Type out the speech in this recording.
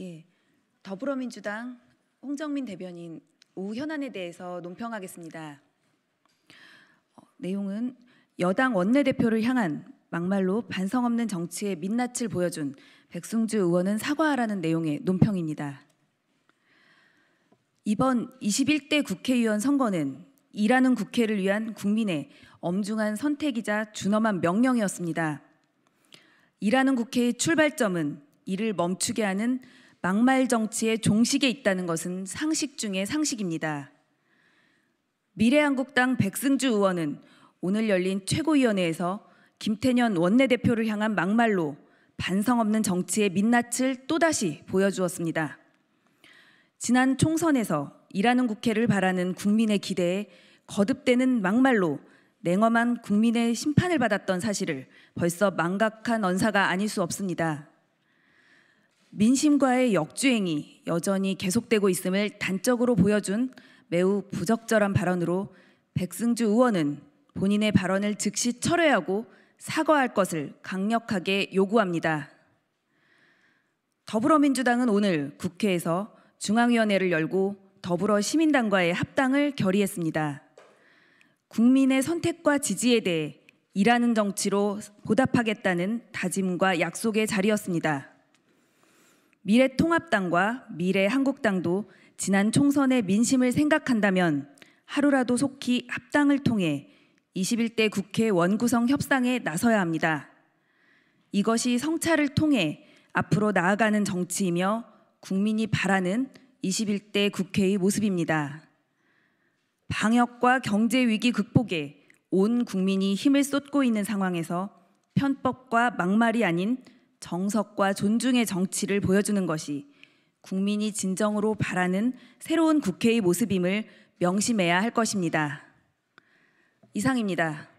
예, 더불어민주당 홍정민 대변인 우현안에 대해서 논평하겠습니다. 어, 내용은 여당 원내대표를 향한 막말로 반성 없는 정치의 민낯을 보여준 백승주 의원은 사과하라는 내용의 논평입니다. 이번 21대 국회의원 선거는 일하는 국회를 위한 국민의 엄중한 선택이자 준엄한 명령이었습니다. 일하는 국회의 출발점은 이를 멈추게 하는 막말 정치의 종식에 있다는 것은 상식 중의 상식입니다. 미래한국당 백승주 의원은 오늘 열린 최고위원회에서 김태년 원내대표를 향한 막말로 반성 없는 정치의 민낯을 또다시 보여주었습니다. 지난 총선에서 일하는 국회를 바라는 국민의 기대에 거듭되는 막말로 냉엄한 국민의 심판을 받았던 사실을 벌써 망각한 언사가 아닐 수 없습니다. 민심과의 역주행이 여전히 계속되고 있음을 단적으로 보여준 매우 부적절한 발언으로 백승주 의원은 본인의 발언을 즉시 철회하고 사과할 것을 강력하게 요구합니다. 더불어민주당은 오늘 국회에서 중앙위원회를 열고 더불어 시민당과의 합당을 결의했습니다. 국민의 선택과 지지에 대해 일하는 정치로 보답하겠다는 다짐과 약속의 자리였습니다. 미래통합당과 미래한국당도 지난 총선의 민심을 생각한다면 하루라도 속히 합당을 통해 21대 국회 원구성 협상에 나서야 합니다. 이것이 성찰을 통해 앞으로 나아가는 정치이며 국민이 바라는 21대 국회의 모습입니다. 방역과 경제 위기 극복에 온 국민이 힘을 쏟고 있는 상황에서 편법과 막말이 아닌 정석과 존중의 정치를 보여주는 것이 국민이 진정으로 바라는 새로운 국회의 모습임을 명심해야 할 것입니다. 이상입니다.